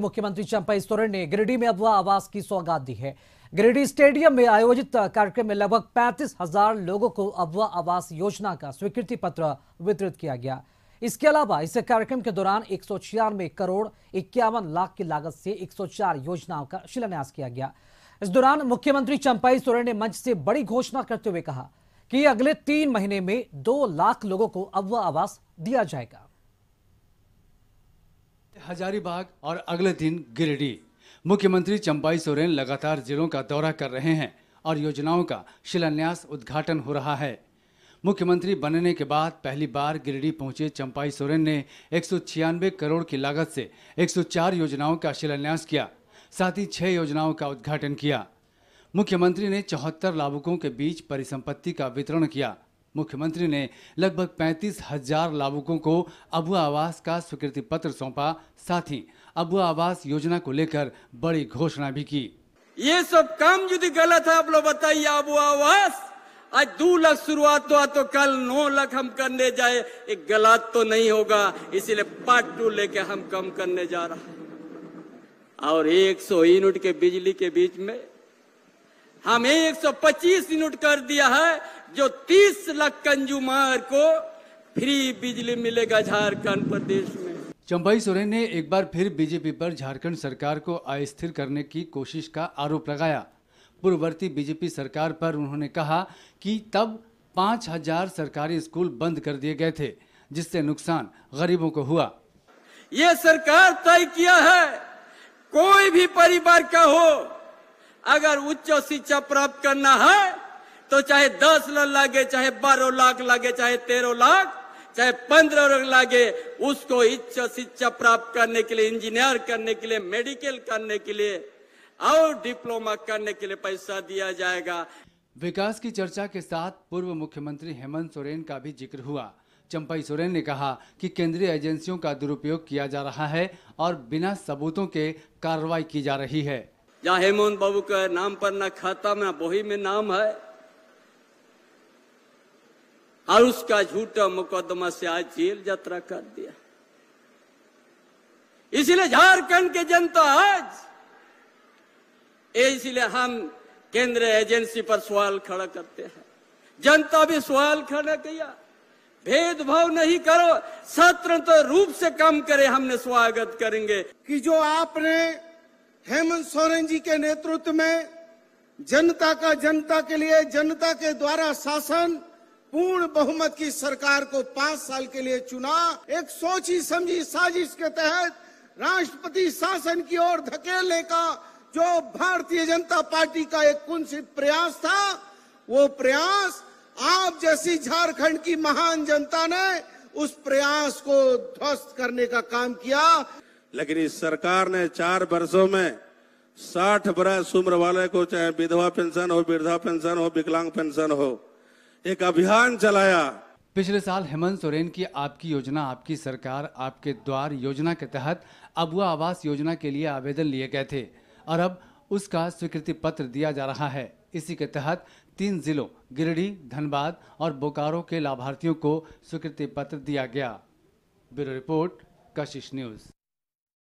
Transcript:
मुख्यमंत्री चंपा सोरेन ने गिरिडीह में अबुआ आवास की सौगात दी है गिरिडीह स्टेडियम में आयोजित कार्यक्रम में लगभग पैंतीस हजार लोगों को अबुआ आवास योजना का स्वीकृति पत्र वितरित किया गया इसके अलावा इस कार्यक्रम के दौरान एक करोड़ इक्यावन लाख की लागत से 104 योजनाओं का शिलान्यास किया गया इस दौरान मुख्यमंत्री चंपाई सोरेन ने मंच से बड़ी घोषणा करते हुए कहा कि अगले तीन महीने में दो लाख लोगों को अबवा आवास दिया जाएगा हजारीबाग और अगले दिन गिरिडीह मुख्यमंत्री चंपाई सोरेन लगातार जिलों का दौरा कर रहे हैं और योजनाओं का शिलान्यास उद्घाटन हो रहा है मुख्यमंत्री बनने के बाद पहली बार गिरिडीह पहुंचे चंपाई सोरेन ने एक करोड़ की लागत से 104 योजनाओं का शिलान्यास किया साथ ही छह योजनाओं का उद्घाटन किया मुख्यमंत्री ने चौहत्तर लाभुकों के बीच परिसंपत्ति का वितरण किया मुख्यमंत्री ने लगभग पैंतीस हजार लाभुकों को अबुआ आवास का स्वीकृति पत्र सौंपा साथ ही अबुआ आवास योजना को लेकर बड़ी घोषणा भी की ये सब काम यदि गलत है आप लोग बताइए अबुआ आवास आज दो लाख शुरुआत हुआ तो कल नौ लाख हम करने जाए एक गलत तो नहीं होगा इसीलिए पार्ट टू लेके हम कम करने जा रहा है और एक सौ यूनिट के बिजली के बीच में हमें 125 यूनिट कर दिया है जो 30 लाख कंज्यूमर को फ्री बिजली मिलेगा झारखंड प्रदेश में चंबाई सोरेन ने एक बार फिर बीजेपी पर झारखंड सरकार को अस्थिर करने की कोशिश का आरोप लगाया पूर्ववर्ती बीजेपी सरकार पर उन्होंने कहा कि तब पाँच हजार सरकारी स्कूल बंद कर दिए गए थे जिससे नुकसान गरीबों को हुआ ये सरकार तय किया है कोई भी परिवार का हो अगर उच्च शिक्षा प्राप्त करना है तो चाहे दस लाख लगे चाहे बारह लाख लगे चाहे तेरह लाख चाहे पंद्रह लाख लगे उसको उच्च शिक्षा प्राप्त करने के लिए इंजीनियर करने के लिए मेडिकल करने के लिए और डिप्लोमा करने के लिए पैसा दिया जाएगा विकास की चर्चा के साथ पूर्व मुख्यमंत्री हेमंत सोरेन का भी जिक्र हुआ चंपई सोरेन ने कहा कि केंद्रीय एजेंसियों का दुरुपयोग किया जा रहा है और बिना सबूतों के कार्रवाई की जा रही है जहां हेमंत बाबू का नाम पर ना खाता में वही में नाम है और उसका झूठा मुकदमा से आज जेल यात्रा कर दिया इसलिए झारखंड के जनता आज इसलिए हम केंद्र एजेंसी पर सवाल खड़ा करते हैं जनता भी सवाल खड़ा किया भेदभाव नहीं करो स्वतंत्र रूप से काम करे हमने स्वागत करेंगे कि जो आपने हेमंत सोरेन जी के नेतृत्व में जनता का जनता के लिए जनता के द्वारा शासन पूर्ण बहुमत की सरकार को पांच साल के लिए चुना एक सोची समझी साजिश के तहत राष्ट्रपति शासन की ओर धकेलने का जो भारतीय जनता पार्टी का एक कुंसित प्रयास था वो प्रयास आप जैसी झारखंड की महान जनता ने उस प्रयास को ध्वस्त करने का काम किया लेकिन इस सरकार ने चार वर्षों में साठ बरस उम्र वाले को चाहे विधवा पेंशन हो वृद्धा पेंशन हो विकलांग पेंशन हो एक अभियान चलाया पिछले साल हेमंत सोरेन की आपकी योजना आपकी सरकार आपके द्वार योजना के तहत अबुआ आवास योजना के लिए आवेदन लिए गए थे और अब उसका स्वीकृति पत्र दिया जा रहा है इसी के तहत तीन जिलों गिरिडीह धनबाद और बोकारो के लाभार्थियों को स्वीकृति पत्र दिया गया ब्यूरो रिपोर्ट कशिश न्यूज